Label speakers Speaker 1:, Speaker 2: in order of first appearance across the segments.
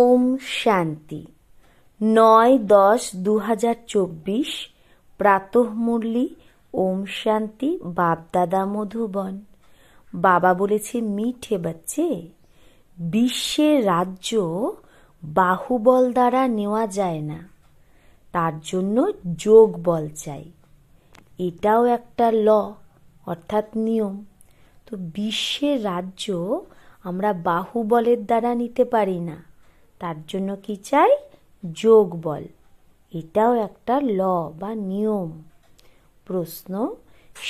Speaker 1: ওম শান্তি নয় দশ দু হাজার চব্বিশ প্রাতঃমুরলি ওম শান্তি বাপদাদা মধুবন বাবা বলেছে মিঠে বাচ্চে বিশ্বের রাজ্য বাহুবল দ্বারা নেওয়া যায় না তার জন্য যোগ বল চাই এটাও একটা ল অর্থাৎ নিয়ম তো বিশ্বের রাজ্য আমরা বাহুবলের দ্বারা নিতে পারি না তার জন্য কি চাই যোগ বল এটাও একটা ল বা নিয়ম প্রশ্ন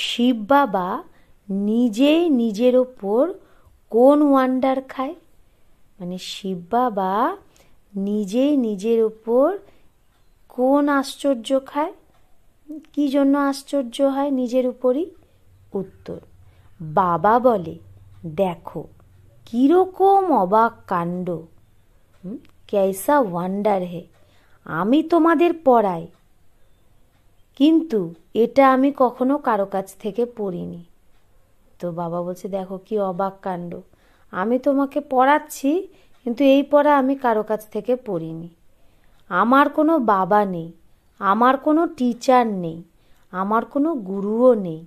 Speaker 1: শিব বাবা নিজে নিজের ওপর কোন ওয়ান্ডার খায় মানে শিব বাবা নিজে নিজের ওপর কোন আশ্চর্য খায় কি জন্য আশ্চর্য হয় নিজের উপরই উত্তর বাবা বলে দেখো কীরকম অবাক কাণ্ড ক্যাসা ওয়ান্ডার হে আমি তোমাদের পড়াই কিন্তু এটা আমি কখনো কারো কাছ থেকে পড়িনি তো বাবা বলছে দেখো কি অবাক কাণ্ড আমি তোমাকে পড়াচ্ছি কিন্তু এই পড়া আমি কারো কাছ থেকে পড়িনি আমার কোনো বাবা নেই আমার কোনো টিচার নেই আমার কোনো গুরুও নেই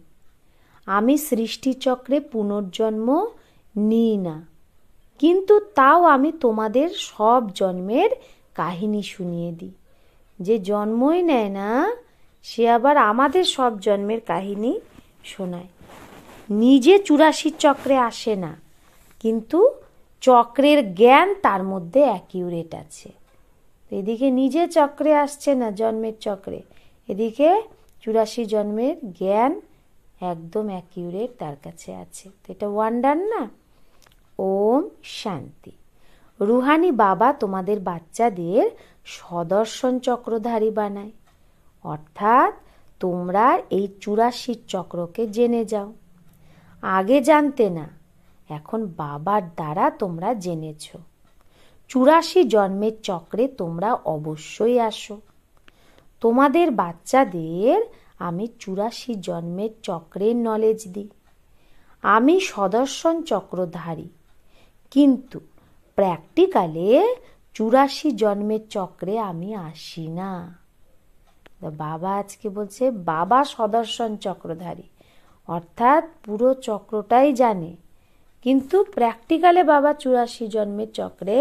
Speaker 1: আমি সৃষ্টিচক্রে পুনর্জন্ম নিই না কিন্তু তাও আমি তোমাদের সব জন্মের কাহিনী শুনিয়ে দিই যে জন্মই নেয় না সে আবার আমাদের সব জন্মের কাহিনী শোনায় নিজে চুরাশি চক্রে আসে না কিন্তু চক্রের জ্ঞান তার মধ্যে অ্যাকিউরেট আছে এদিকে নিজে চক্রে আসছে না জন্মের চক্রে এদিকে চুরাশি জন্মের জ্ঞান একদম অ্যাকিউরেট তার কাছে আছে তো এটা ওয়ান্ডার না ওম শান্তি রুহানি বাবা তোমাদের বাচ্চাদের সদর্শন চক্রধারী বানায় অর্থাৎ তোমরা এই চুরাশির চক্রকে জেনে যাও আগে জানতে না এখন বাবার দ্বারা তোমরা জেনেছ চুরাশি জন্মের চক্রে তোমরা অবশ্যই আসো তোমাদের বাচ্চাদের আমি চুরাশি জন্মের চক্রের নলেজ দিই আমি সদর্শন চক্রধারী কিন্তু প্র্যাকটিক্যালে চুরাশি জন্মের চক্রে আমি আসি না বাবা আজকে বলছে বাবা সদর্শন চক্রধারী অর্থাৎ পুরো চক্রটাই জানে কিন্তু প্র্যাকটিক্যালে বাবা চুরাশি জন্মের চক্রে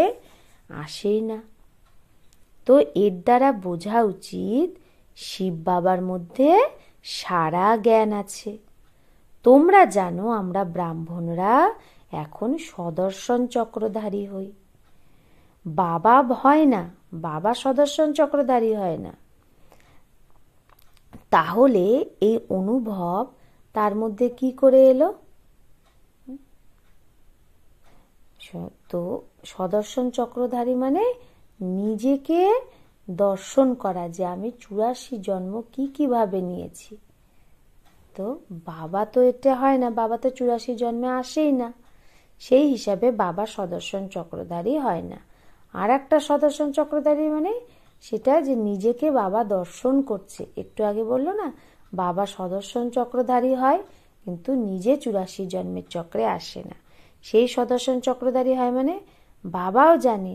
Speaker 1: আসেই না তো এর দ্বারা বোঝা উচিত শিব বাবার মধ্যে সারা জ্ঞান আছে তোমরা জানো আমরা ব্রাহ্মণরা এখন সদর্শন চক্রধারী হই বাবা হয় না বাবা সদর্শন চক্রধারী হয় না তাহলে এই অনুভব তার মধ্যে কি করে এলো তো সদর্শন চক্রধারী মানে নিজেকে দর্শন করা যে আমি চুরাশি জন্ম কি কিভাবে নিয়েছি তো বাবা তো এটা হয় না বাবা তো চুরাশি জন্মে আসেই না সেই হিসাবে বাবা সদর্শন চক্রধারী হয় না আর একটা সদর্শন চক্রধারী মানে সেটা যে নিজেকে বাবা দর্শন করছে একটু আগে বললো না বাবা সদর্শন চক্রধারী হয় কিন্তু নিজে চুরাশি জন্মের চক্রে আসে না সেই সদর্শন চক্রধারী হয় মানে বাবাও জানে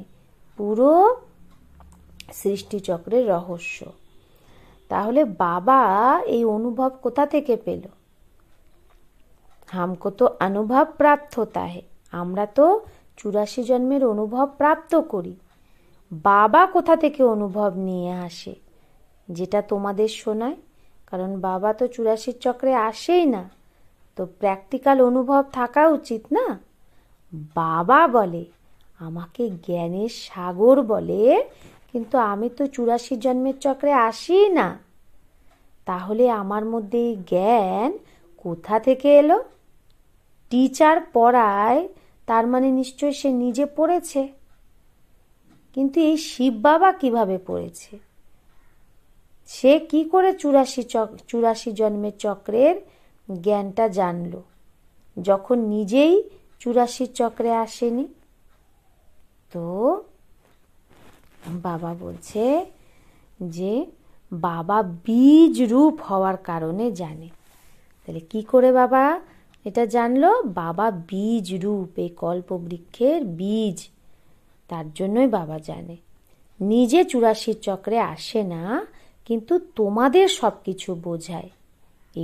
Speaker 1: পুরো সৃষ্টিচক্রের রহস্য তাহলে বাবা এই অনুভব কোথা থেকে পেলো हमको तो अनुभव प्राप्त होता है আমরা তো চুরাশি জন্মের অনুভব প্রাপ্ত করি বাবা কোথা থেকে অনুভব নিয়ে আসে যেটা তোমাদের শোনায় কারণ বাবা তো চুরাশির চক্রে আসেই না তো প্র্যাকটিক্যাল অনুভব থাকা উচিত না বাবা বলে আমাকে জ্ঞানের সাগর বলে কিন্তু আমি তো চুরাশি জন্মের চক্রে আসি না তাহলে আমার মধ্যে জ্ঞান কোথা থেকে এলো টিচার পড়ায় তার মানে নিশ্চয় সে নিজে পড়েছে কিন্তু এই শিব বাবা কিভাবে পড়েছে সে কি করে চুরাশি চুরাশি জন্মের চক্রের জ্ঞানটা জানল যখন নিজেই চুরাশি চক্রে আসেনি তো বাবা বলছে যে বাবা বীজ রূপ হওয়ার কারণে জানে তাহলে কি করে বাবা এটা জানলো বাবা বীজ রূপ এই কল্পবৃক্ষের বীজ তার জন্যই বাবা জানে নিজে চুরাশির চক্রে আসে না কিন্তু তোমাদের সব কিছু বোঝায়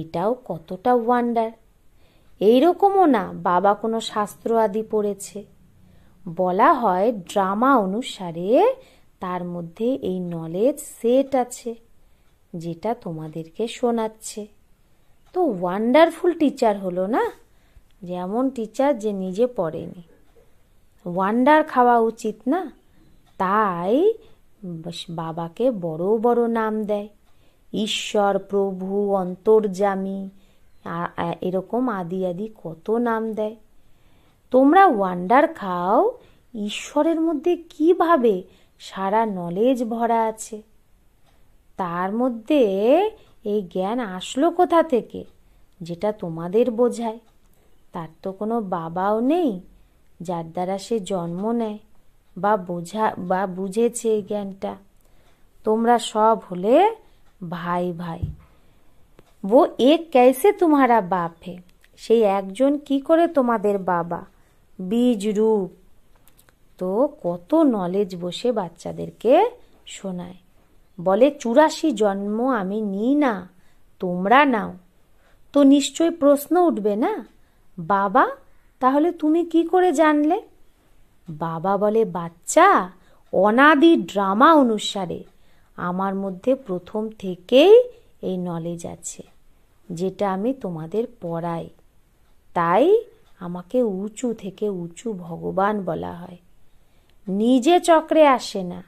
Speaker 1: এটাও কতটা ওয়ান্ডার এইরকমও না বাবা কোনো শাস্ত্র আদি পড়েছে বলা হয় ড্রামা অনুসারে তার মধ্যে এই নলেজ সেট আছে যেটা তোমাদেরকে শোনাচ্ছে তো ওয়ান্ডারফুল টিচার হলো না যেমন টিচার যে নিজে পড়েনি ওয়ান্ডার খাওয়া উচিত না তাই বাবাকে বড় বড় নাম দেয় ঈশ্বর প্রভু অন্তর্জামী এরকম আদি আদি কত নাম দেয় তোমরা ওয়ান্ডার খাও ঈশ্বরের মধ্যে কিভাবে সারা নলেজ ভরা আছে তার মধ্যে এই জ্ঞান আসলো কোথা থেকে যেটা তোমাদের বোঝায় তার তো কোনো বাবাও নেই যার দ্বারা সে জন্ম নেয় বা বোঝা বা বুঝেছে এই জ্ঞানটা তোমরা সব হলে ভাই ভাই ও এক ক্যাসে তোমারা বাপ হে সেই একজন কি করে তোমাদের বাবা বীজ রূপ তো কত নলেজ বসে বাচ্চাদেরকে শোনায় বলে চুরাশি জন্ম আমি নিই না তোমরা নাও তো নিশ্চয় প্রশ্ন উঠবে না বাবা তাহলে তুমি কি করে জানলে বাবা বলে বাচ্চা অনাদি ড্রামা অনুসারে আমার মধ্যে প্রথম থেকেই এই নলেজ আছে যেটা আমি তোমাদের পড়াই তাই আমাকে উঁচু থেকে উঁচু ভগবান বলা হয় নিজে চক্রে আসে না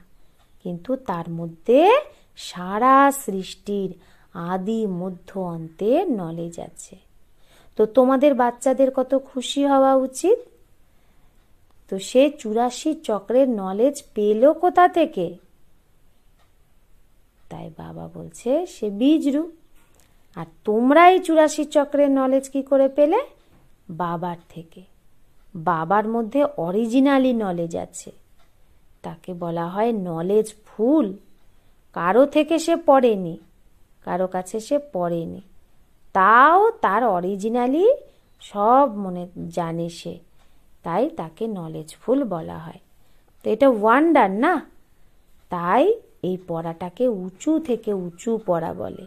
Speaker 1: কিন্তু তার মধ্যে সারা সৃষ্টির আদি মধ্য অন্তে নলেজ আছে তো তোমাদের বাচ্চাদের কত খুশি হওয়া উচিত তো সে চুরাশি চক্রের নলেজ পেল কোথা থেকে তাই বাবা বলছে সে বীজরু আর তোমরা এই চুরাশি চক্রের নলেজ কি করে পেলে বাবার থেকে বাবার মধ্যে অরিজিনালি নলেজ আছে তাকে বলা হয় নলেজ ফুল কারো থেকে সে পড়েনি কারো কাছে সে পড়েনি তাও তার অরিজিনালি সব মনে জানে সে তাই তাকে নলেজ ফুল বলা হয় তো এটা ওয়ান্ডার না তাই এই পড়াটাকে উঁচু থেকে উঁচু পড়া বলে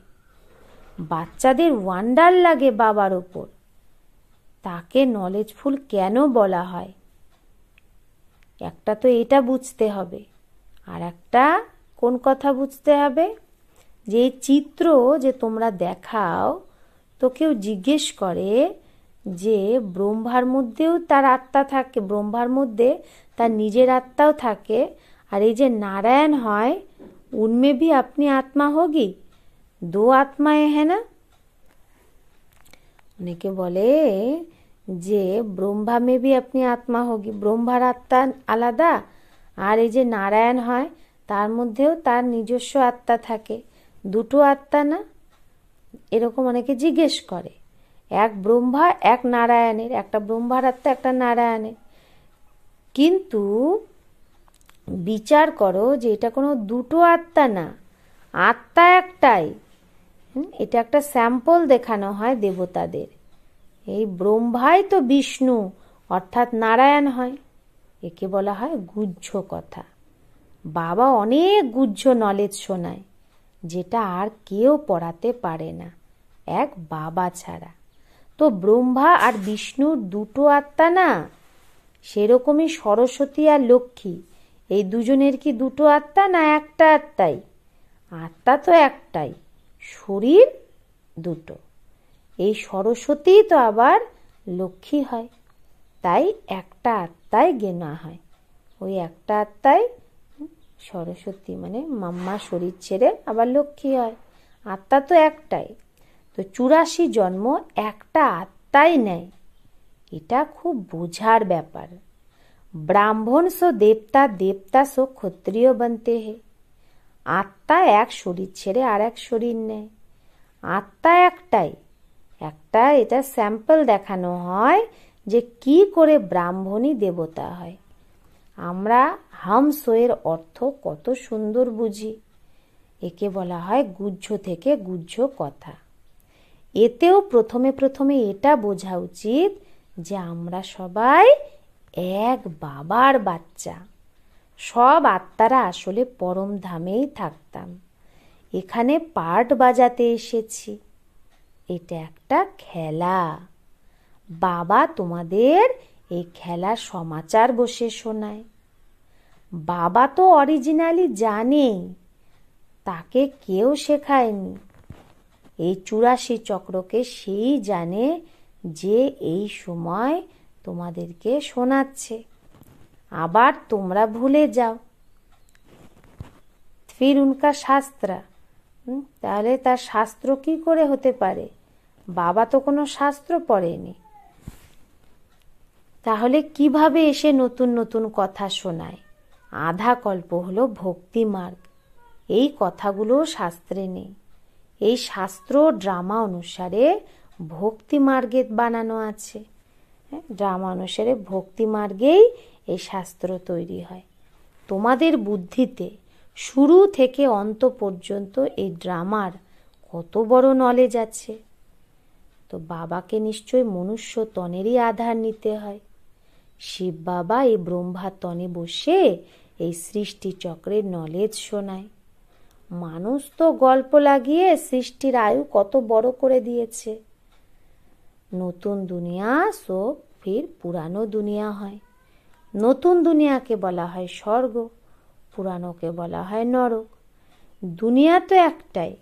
Speaker 1: বাচ্চাদের ওয়ান্ডার লাগে বাবার ওপর তাকে নলেজ ফুল কেন বলা হয় একটা তো এটা বুঝতে হবে আর একটা কোন কথা বুঝতে হবে যে চিত্র যে তোমরা দেখাও তো কেউ জিজ্ঞেস করে যে ব্রহ্মার মধ্যেও তার আত্মা থাকে ব্রহ্মার মধ্যে তার নিজের আত্মাও থাকে আর এই যে নারায়ণ হয় উন্মে বি আপনি আত্মা হোগি দো আত্মায় হ্যাঁ না অনেকে বলে যে ব্রহ্মা মেবি আপনি আত্মা হোক ব্রহ্মার আত্মা আলাদা আর এই যে নারায়ণ হয় তার মধ্যেও তার নিজস্ব আত্মা থাকে দুটো আত্মা না এরকম অনেকে জিজ্ঞেস করে এক ব্রহ্মা এক নারায়ণের একটা ব্রহ্মার আত্মা একটা নারায়ণের কিন্তু বিচার করো যে এটা কোনো দুটো আত্মা না আত্মা একটাই এটা একটা স্যাম্পল দেখানো হয় দেবতাদের এই ব্রহ্মাই তো বিষ্ণু অর্থাৎ নারায়ণ হয় একে বলা হয় গুহ্য কথা বাবা অনেক গুহ্য নলেজ শোনায় যেটা আর কেউ পড়াতে পারে না এক বাবা ছাড়া তো ব্রহ্মা আর বিষ্ণুর দুটো আত্মা না সেরকমই সরস্বতী আর লক্ষ্মী এই দুজনের কি দুটো আত্মা না একটা আত্মাই আত্মা তো একটাই শরীর দুটো এই সরস্বতী তো আবার লক্ষ্মী হয় তাই একটা আত্মায় গেনা হয় ওই একটা আত্মায় সরস্বতী মানে মাম্মা শরীর ছেড়ে আবার লক্ষ্মী হয় আত্মা তো একটাই তো চুরাশি জন্ম একটা আত্মাই নেয় এটা খুব বোঝার ব্যাপার ব্রাহ্মণ সো দেবতা দেবতা সো ক্ষত্রিয় বনতে হে আত্মা এক শরীর ছেড়ে আর এক শরীর নেয় আত্মা একটাই একটা এটা স্যাম্পল দেখানো হয় যে কি করে ব্রাহ্মণী দেবতা হয় আমরা হামসোয়ের অর্থ কত সুন্দর বুঝি একে বলা হয় গুহ্য থেকে গুহ্য কথা এতেও প্রথমে প্রথমে এটা বোঝা উচিত যে আমরা সবাই এক বাবার বাচ্চা সব আত্মারা আসলে পরম ধামেই থাকতাম এখানে পাট বাজাতে এসেছি এটা একটা খেলা বাবা তোমাদের এই খেলার সমাচার বসে শোনায় বাবা তো অরিজিনালি জানে তাকে কেউ শেখায়নি এই চুরাশি চক্রকে সেই জানে যে এই সময় তোমাদেরকে শোনাচ্ছে আবার তোমরা ভুলে যাও ফির উনকা শাস্ত্রা তাহলে তার শাস্ত্র কি করে হতে পারে বাবা তো কোনো শাস্ত্র পড়েনি তাহলে কিভাবে এসে নতুন নতুন কথা শোনায় আধা কল্প হলো ভক্তি মার্গ এই কথাগুলো শাস্ত্রে নেই এই শাস্ত্র ড্রামা অনুসারে ভক্তি মার্গে বানানো আছে হ্যাঁ, ড্রামা অনুসারে ভক্তি মার্গেই এই শাস্ত্র তৈরি হয় তোমাদের বুদ্ধিতে শুরু থেকে অন্ত পর্যন্ত এই ড্রামার কত বড় নলেজ আছে তো বাবাকে নিশ্চয় মনুষ্য তনেরই আধার নিতে হয় শিব বাবা এই তনে বসে এই সৃষ্টি চক্রের নলেজ শোনায় মানুষ তো গল্প লাগিয়ে সৃষ্টির আয়ু কত বড় করে দিয়েছে নতুন দুনিয়া সো ফির পুরানো দুনিয়া হয় নতুন দুনিয়াকে বলা হয় স্বর্গ পুরানোকে বলা হয় নরক দুনিয়া তো একটাই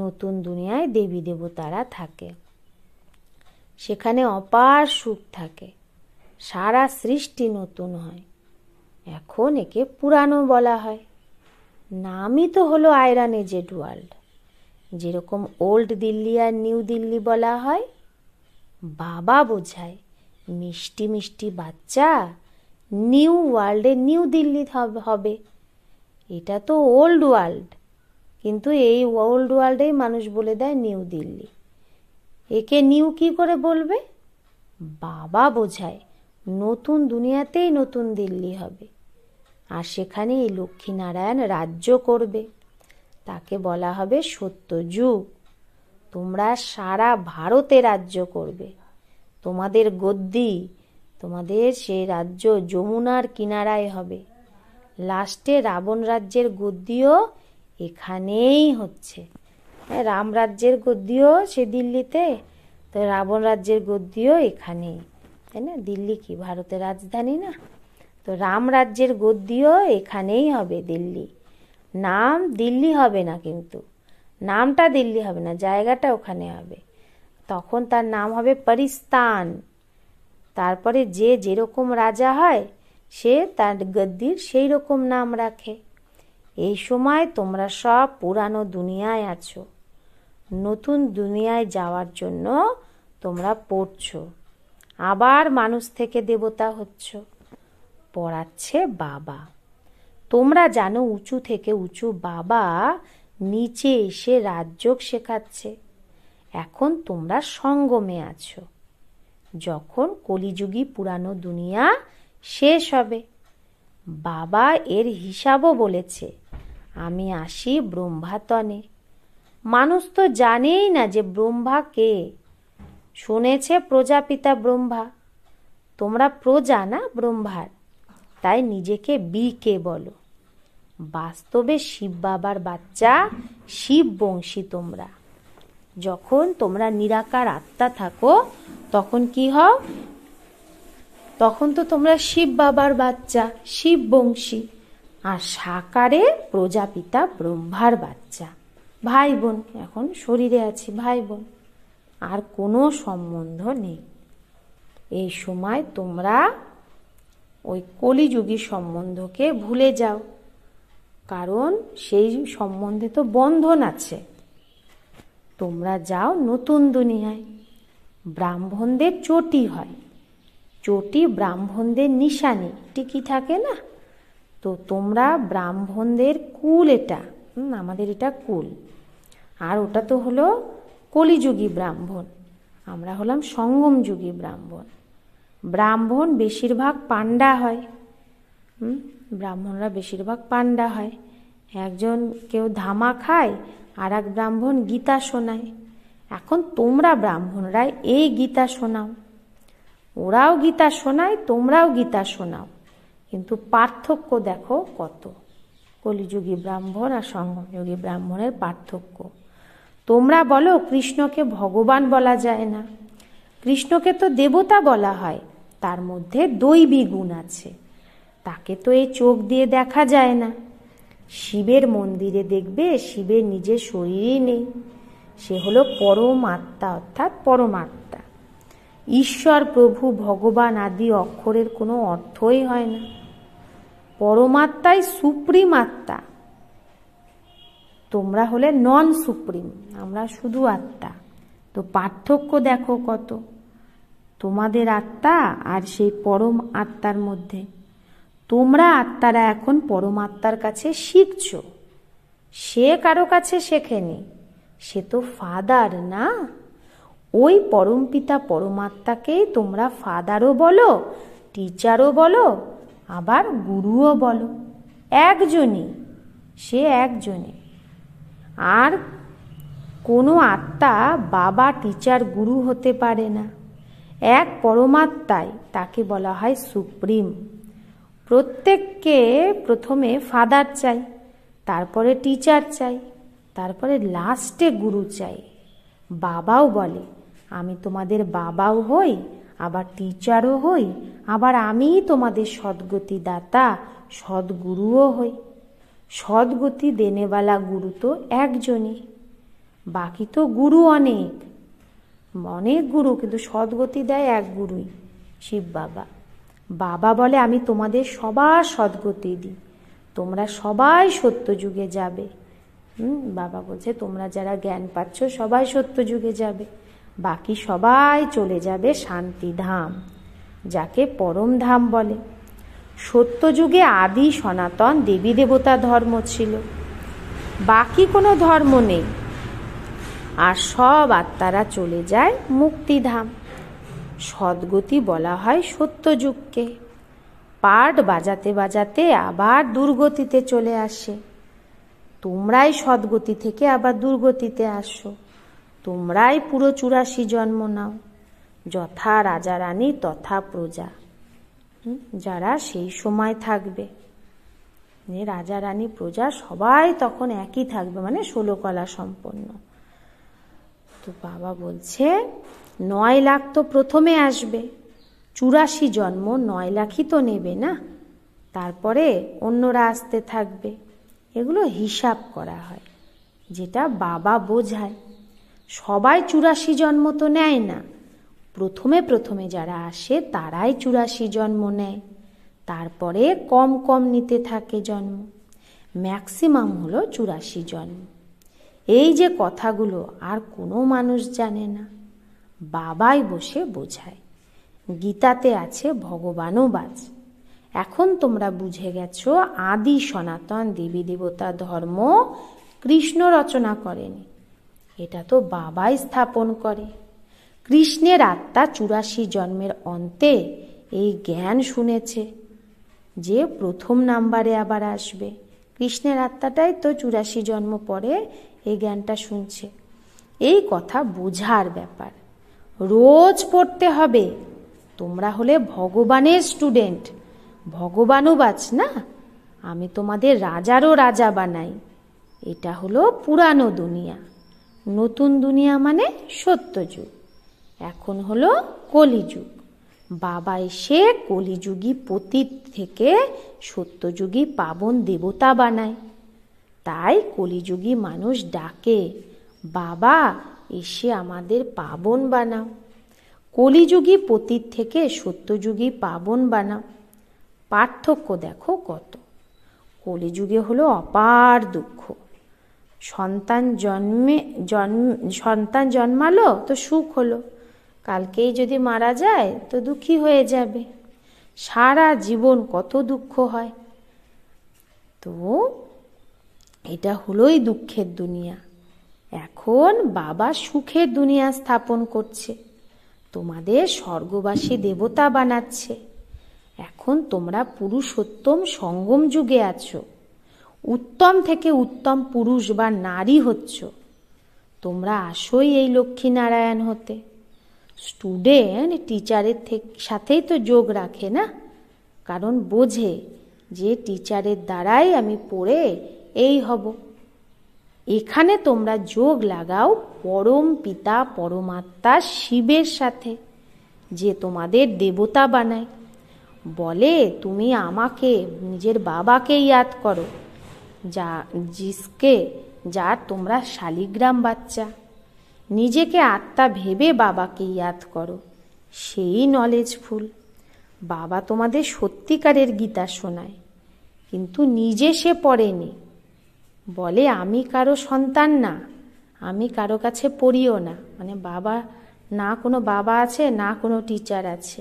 Speaker 1: নতুন দুনিয়ায় দেবী দেবতারা থাকে সেখানে অপার সুখ থাকে সারা সৃষ্টি নতুন হয় এখন একে পুরানো বলা হয় নামই তো হলো আয়রান এজেড ওয়ার্ল্ড যেরকম ওল্ড দিল্লি আর নিউ দিল্লি বলা হয় বাবা বোঝায় মিষ্টি মিষ্টি বাচ্চা নিউ ওয়ার্ল্ডে নিউ দিল্লি হবে এটা তো ওল্ড ওয়ার্ল্ড কিন্তু এই ওল্ড ওয়ার্ল্ডেই মানুষ বলে দেয় নিউ দিল্লি একে নিউ কি করে বলবে বাবা বোঝায় নতুন দুনিয়াতেই নতুন দিল্লি হবে আর সেখানে এই লক্ষ্মীনারায়ণ রাজ্য করবে তাকে বলা হবে সত্যযুগ তোমরা সারা ভারতে রাজ্য করবে তোমাদের গদ্দি তোমাদের সেই রাজ্য যমুনার কিনারায় হবে লাস্টে রাবণ রাজ্যের গদ্দিও এখানেই হচ্ছে হ্যাঁ রাম রাজ্যের গদ্দিও সে দিল্লিতে তো রাবণ রাজ্যের গদ্দিও এখানেই তাই না দিল্লি কি ভারতের রাজধানী না তো রাম রাজ্যের গদ্দিও এখানেই হবে দিল্লি নাম দিল্লি হবে না কিন্তু নামটা দিল্লি হবে না জায়গাটা ওখানে হবে তখন তার নাম হবে পরিস্তান তারপরে যে যেরকম রাজা হয় সে তার গদ্দির সেই রকম নাম রাখে এই সময় তোমরা সব পুরানো দুনিয়ায় আছো নতুন দুনিয়ায় যাওয়ার জন্য তোমরা পড়ছো আবার মানুষ থেকে দেবতা হচ্ছ পড়াচ্ছে বাবা তোমরা জানো উঁচু থেকে উঁচু বাবা নিচে এসে রাজযোগ শেখাচ্ছে এখন তোমরা সঙ্গমে আছো যখন কলিযুগী পুরানো দুনিয়া শেষ হবে বাবা এর হিসাবও বলেছে আমি আসি ব্রহ্মাতনে মানুষ তো জানেই না যে ব্রহ্মা কে শুনেছে প্রজাপিতা ব্রহ্মা তোমরা প্রজা না ব্রহ্মার তাই নিজেকে বি কে বলো বাস্তবে শিব বাবার বাচ্চা শিব বংশী তোমরা যখন তোমরা নিরাকার আত্মা থাকো তখন কি হও তখন তো তোমরা শিব বাবার বাচ্চা শিব বংশী আর সাকারে প্রজাপিতা ব্রহ্মার বাচ্চা ভাই বোন এখন শরীরে আছি ভাই বোন আর কোনো সম্বন্ধ নেই এই সময় তোমরা ওই কলিযুগী সম্বন্ধকে ভুলে যাও কারণ সেই সম্বন্ধে তো বন্ধন আছে তোমরা যাও নতুন দুনিয়ায় ব্রাহ্মণদের চটি হয় চটি ব্রাহ্মণদের নিশানি টিকি থাকে না তো তোমরা ব্রাহ্মণদের কুল এটা আমাদের এটা কুল আর ওটা তো হলো কলিযুগী ব্রাহ্মণ আমরা হলাম সঙ্গমযুগী ব্রাহ্মণ ব্রাহ্মণ বেশিরভাগ পাণ্ডা হয় ব্রাহ্মণরা বেশিরভাগ পাণ্ডা হয় একজন কেউ ধামা খায় আর এক ব্রাহ্মণ গীতা শোনায় এখন তোমরা ব্রাহ্মণরা এই গীতা শোনাও ওরাও গীতা শোনায় তোমরাও গীতা শোনাও কিন্তু পার্থক্য দেখো কত কলিযুগী ব্রাহ্মণ আর সঙ্গমযুগী ব্রাহ্মণের পার্থক্য তোমরা বলো কৃষ্ণকে ভগবান বলা যায় না কৃষ্ণকে তো দেবতা বলা হয় তার মধ্যে দৈবী গুণ আছে তাকে তো এই চোখ দিয়ে দেখা যায় না শিবের মন্দিরে দেখবে শিবের নিজের শরীরই নেই সে হলো পরমাত্মা অর্থাৎ পরমাত্মা ঈশ্বর প্রভু ভগবান আদি অক্ষরের কোনো অর্থই হয় না পরমাত্মাই সুপ্রিম আত্মা তোমরা হলে নন সুপ্রিম আমরা শুধু আত্মা তো পার্থক্য দেখো কত তোমাদের আত্মা আর সেই পরম আত্মার মধ্যে তোমরা আত্মারা এখন পরমাত্মার কাছে শিখছ সে কারো কাছে শেখেনি সে তো ফাদার না ওই পরমপিতা পরমাত্মাকে তোমরা ফাদারও বলো টিচারও বলো আবার গুরুও বলো একজনই সে একজনই আর কোনো আত্মা বাবা টিচার গুরু হতে পারে না এক পরমাত্মায় তাকে বলা হয় সুপ্রিম প্রত্যেককে প্রথমে ফাদার চাই তারপরে টিচার চাই তারপরে লাস্টে গুরু চাই বাবাও বলে আমি তোমাদের বাবাও হই আবার টিচারও হই আবার আমি তোমাদের সদ্গতি দাতা সদ্গুরুও হই সদ্গতি দেনেওয়ালা গুরু তো একজনই বাকি তো গুরু অনেক অনেক গুরু কিন্তু সদ্গতি দেয় এক গুরুই শিব বাবা বাবা বলে আমি তোমাদের সবার সদ্গতি দিই তোমরা সবাই সত্যযুগে যাবে হুম বাবা বলছে তোমরা যারা জ্ঞান পাচ্ছ সবাই সত্যযুগে যাবে বাকি সবাই চলে যাবে শান্তিধাম যাকে পরম ধাম বলে সত্যযুগে আদি সনাতন দেবী দেবতা ধর্ম ছিল বাকি কোনো ধর্ম নেই আর সব আত্মারা চলে যায় মুক্তিধাম সদ্গতি বলা হয় সত্যযুগকে পাট বাজাতে বাজাতে আবার দুর্গতিতে চলে আসে তোমরাই সদ্গতি থেকে আবার দুর্গতিতে আসো তোমরাই পুরো চুরাশি জন্ম নাও যথা রাজা রানী তথা প্রজা যারা সেই সময় থাকবে মানে রাজা রানী প্রজা সবাই তখন একই থাকবে মানে ষোলো কলা সম্পন্ন তো বাবা বলছে নয় লাখ তো প্রথমে আসবে চুরাশি জন্ম নয় লাখই তো নেবে না তারপরে অন্যরা আসতে থাকবে এগুলো হিসাব করা হয় যেটা বাবা বোঝায় সবাই চুরাশি জন্ম তো নেয় না প্রথমে প্রথমে যারা আসে তারাই চুরাশি জন্ম নেয় তারপরে কম কম নিতে থাকে জন্ম ম্যাক্সিমাম হলো চুরাশি জন্ম এই যে কথাগুলো আর কোনো মানুষ জানে না বাবাই বসে বোঝায় গীতাতে আছে ভগবানও বাজ এখন তোমরা বুঝে গেছো আদি সনাতন দেবী দেবতা ধর্ম কৃষ্ণ রচনা করেনি এটা তো বাবাই স্থাপন করে কৃষ্ণের আত্মা চুরাশি জন্মের অন্তে এই জ্ঞান শুনেছে যে প্রথম নাম্বারে আবার আসবে কৃষ্ণের আত্মাটাই তো চুরাশি জন্ম পরে এই জ্ঞানটা শুনছে এই কথা বোঝার ব্যাপার রোজ পড়তে হবে তোমরা হলে ভগবানের স্টুডেন্ট ভগবানও বাচ না আমি তোমাদের রাজারও রাজা বানাই এটা হলো পুরানো দুনিয়া নতুন দুনিয়া মানে সত্যযুগ এখন হলো কলিযুগ বাবা এসে কলিযুগী পতীত থেকে সত্যযুগী পাবন দেবতা বানায় তাই কলিযুগী মানুষ ডাকে বাবা এসে আমাদের পাবন বানাও কলিযুগী পতীত থেকে সত্যযুগী পাবন বানাও পার্থক্য দেখো কত কলিযুগে হলো অপার দুঃখ সন্তান জন্মে জন্ম সন্তান জন্মালো তো সুখ হলো কালকেই যদি মারা যায় তো দুঃখী হয়ে যাবে সারা জীবন কত দুঃখ হয় তো এটা হলোই দুঃখের দুনিয়া এখন বাবা সুখের দুনিয়া স্থাপন করছে তোমাদের স্বর্গবাসী দেবতা বানাচ্ছে এখন তোমরা পুরুষোত্তম সঙ্গম যুগে আছো উত্তম থেকে উত্তম পুরুষ বা নারী হচ্ছ তোমরা আসোই এই লক্ষ্মী নারায়ণ হতে স্টুডেন্ট টিচারের সাথেই তো যোগ রাখে না কারণ বোঝে যে টিচারের দ্বারাই আমি পড়ে এই হব এখানে তোমরা যোগ লাগাও পরম পিতা পরমাত্মা শিবের সাথে যে তোমাদের দেবতা বানায় বলে তুমি আমাকে নিজের বাবাকে ইয়াদ করো যা জিসকে যার তোমরা শালিগ্রাম বাচ্চা নিজেকে আত্মা ভেবে বাবাকে ইয়াদ করো সেই নলেজফুল বাবা তোমাদের সত্যিকারের গীতা শোনায় কিন্তু নিজে সে পড়েনি বলে আমি কারো সন্তান না আমি কারো কাছে পড়িও না মানে বাবা না কোনো বাবা আছে না কোনো টিচার আছে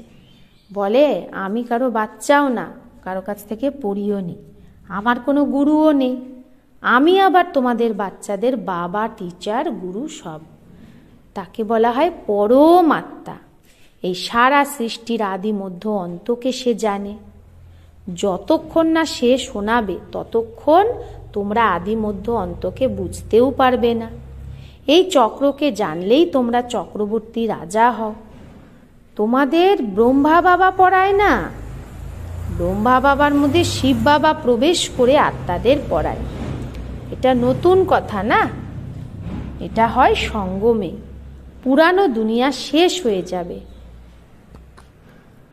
Speaker 1: বলে আমি কারো বাচ্চাও না কারো কাছ থেকে পড়িও নি আমার কোনো গুরুও নেই আমি আবার তোমাদের বাচ্চাদের বাবা টিচার গুরু সব তাকে বলা হয় পরমাত্মা এই সারা সৃষ্টির আদি মধ্য অন্তকে সে জানে যতক্ষণ না সে শোনাবে ততক্ষণ তোমরা আদি মধ্য অন্তকে বুঝতেও পারবে না এই চক্রকে জানলেই তোমরা চক্রবর্তী রাজা হও তোমাদের ব্রহ্মা বাবা পড়ায় না ব্রহ্মা বাবার মধ্যে শিব বাবা প্রবেশ করে আত্মাদের পড়ায় এটা নতুন কথা না এটা হয় সঙ্গমে পুরানো দুনিয়া শেষ হয়ে যাবে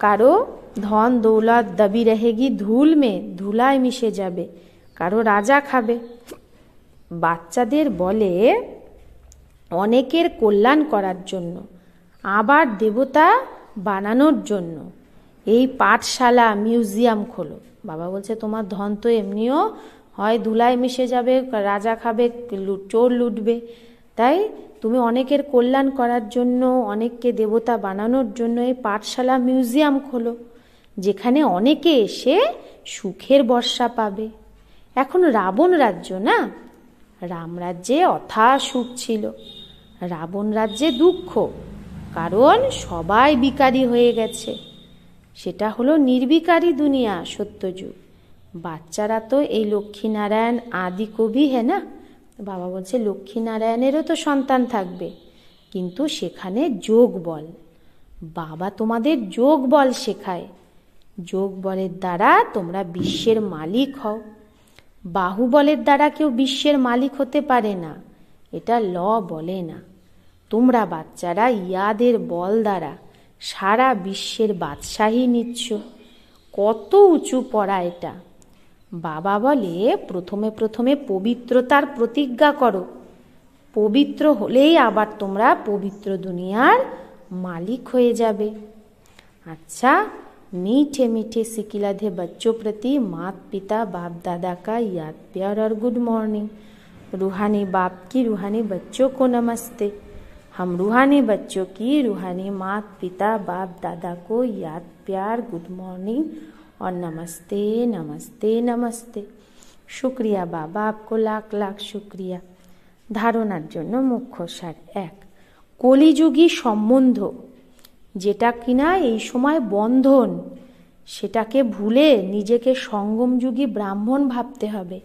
Speaker 1: কারো ধন দৌলত দাবি রেহেগি ধুল ধুলায় মিশে যাবে কারো রাজা খাবে বাচ্চাদের বলে অনেকের কল্যাণ করার জন্য আবার দেবতা বানানোর জন্য এই পাঠশালা মিউজিয়াম খোলো বাবা বলছে তোমার ধন তো এমনিও হয় ধুলায় মিশে যাবে রাজা খাবে চোর লুটবে তাই তুমি অনেকের কল্যাণ করার জন্য অনেককে দেবতা বানানোর জন্য এই পাঠশালা মিউজিয়াম খোলো যেখানে অনেকে এসে সুখের বর্ষা পাবে এখন রাবণ রাজ্য না রামরাজ্যে অথা সুখ ছিল রাবণ রাজ্যে দুঃখ কারণ সবাই বিকারী হয়ে গেছে সেটা হলো নির্বিকারী দুনিয়া সত্যযুগ বাচ্চারা তো এই লক্ষ্মীনারায়ণ আদি কবি হ্যাঁ না বাবা বলছে লক্ষ্মীনারায়ণেরও তো সন্তান থাকবে কিন্তু সেখানে যোগ বল বাবা তোমাদের যোগ বল শেখায় যোগ বলের দ্বারা তোমরা বিশ্বের মালিক হও বাহুবলের দ্বারা কেউ বিশ্বের মালিক হতে পারে না এটা ল বলে না তোমরা বাচ্চারা ইয়াদের বল দ্বারা সারা বিশ্বের বাদশাহী নিচ্ছ কত উঁচু পড়া এটা বাবা বলে প্রথমে প্রথমে পবিত্রতার প্রতিজ্ঞা করো পবিত্র হলেই আবার তোমরা পবিত্র দুনিয়ার মালিক হয়ে যাবে আচ্ছা मीठे मीठे सिकिलाधे बच्चों प्रति मात पिता बाप दादा का याद प्यार और गुड मॉर्निंग रूहानी बाप की रूहानी बच्चों को नमस्ते हम रूहानी बच्चों की रूहानी मात पिता बाप दादा को याद प्यार गुड मॉर्निंग और नमस्ते नमस्ते नमस्ते शुक्रिया बाबा आपको लाख लाख शुक्रिया ধারণার জন্য মুখ্য সার এক কলিযুগী সম্বন্ধ যেটা কিনা এই সময় বন্ধন সেটাকে ভুলে নিজেকে সঙ্গমযুগী ব্রাহ্মণ ভাবতে হবে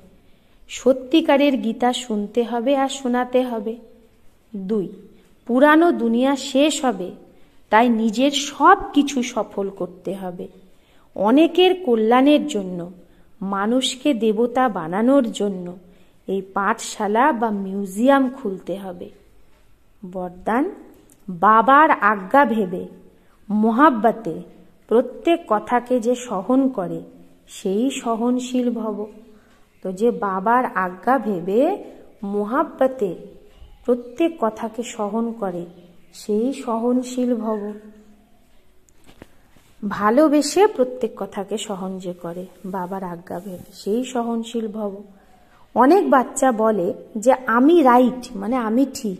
Speaker 1: সত্যিকারের গীতা শুনতে হবে আর শোনাতে হবে দুই পুরানো দুনিয়া শেষ হবে তাই নিজের সব কিছু সফল করতে হবে অনেকের কল্যাণের জন্য মানুষকে দেবতা বানানোর জন্য এই পাঠশালা বা মিউজিয়াম খুলতে হবে বরদান বাবার আজ্ঞা ভেবে মহাব্বাতে প্রত্যেক কথাকে যে সহন করে সেই সহনশীল ভব তো যে বাবার আজ্ঞা ভেবে মহাব্বাতে প্রত্যেক কথাকে সহন করে সেই সহনশীল ভব ভালোবেসে প্রত্যেক কথাকে সহন যে করে বাবার আজ্ঞা ভেবে সেই সহনশীল ভব অনেক বাচ্চা বলে যে আমি রাইট মানে আমি ঠিক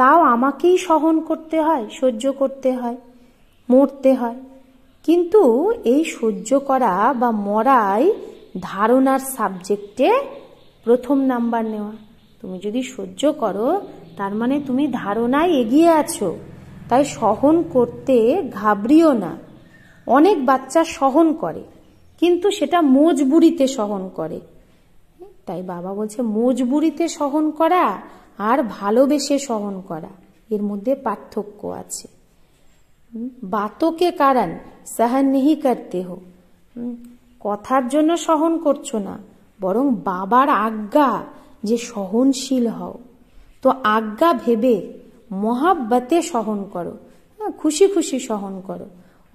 Speaker 1: তাও আমাকেই সহন করতে হয় সহ্য করতে হয় মরতে হয় কিন্তু এই সহ্য করা বা মরাই ধারণার সাবজেক্টে প্রথম নাম্বার নেওয়া তুমি যদি সহ্য করো তার মানে তুমি ধারণায় এগিয়ে আছো তাই সহন করতে ঘাবড়িও না অনেক বাচ্চা সহন করে কিন্তু সেটা মজবুরিতে সহন করে তাই বাবা বলছে মজবুরিতে সহন করা আর ভালোবেসে সহন করা এর মধ্যে পার্থক্য আছে বাতকে কারণ সাহান নেহি করতে হো কথার জন্য সহন করছো না বরং বাবার আজ্ঞা যে সহনশীল হও তো আজ্ঞা ভেবে মহাব্বাতে সহন করো হ্যাঁ, খুশি খুশি সহন করো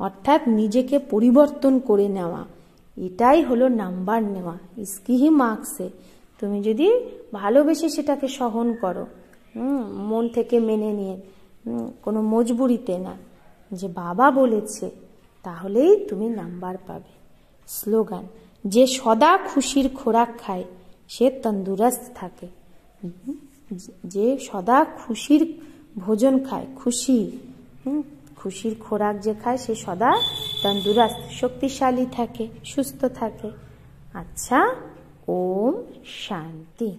Speaker 1: অর্থাৎ নিজেকে পরিবর্তন করে নেওয়া এটাই হলো নাম্বার নেওয়া ইস্কিহি মার্কসে তুমি যদি ভালোবেসে সেটাকে সহন করো মন থেকে মেনে নিয়ে কোনো মজবুরিতে না যে বাবা বলেছে তাহলেই তুমি নাম্বার পাবে স্লোগান যে সদা খুশির খোরাক খায় সে তন্দুরস্ত থাকে যে সদা খুশির ভোজন খায় খুশি খুশির খোরাক যে খায় সে সদা তন্দুরস্ত শক্তিশালী থাকে সুস্থ থাকে আচ্ছা ओम शांति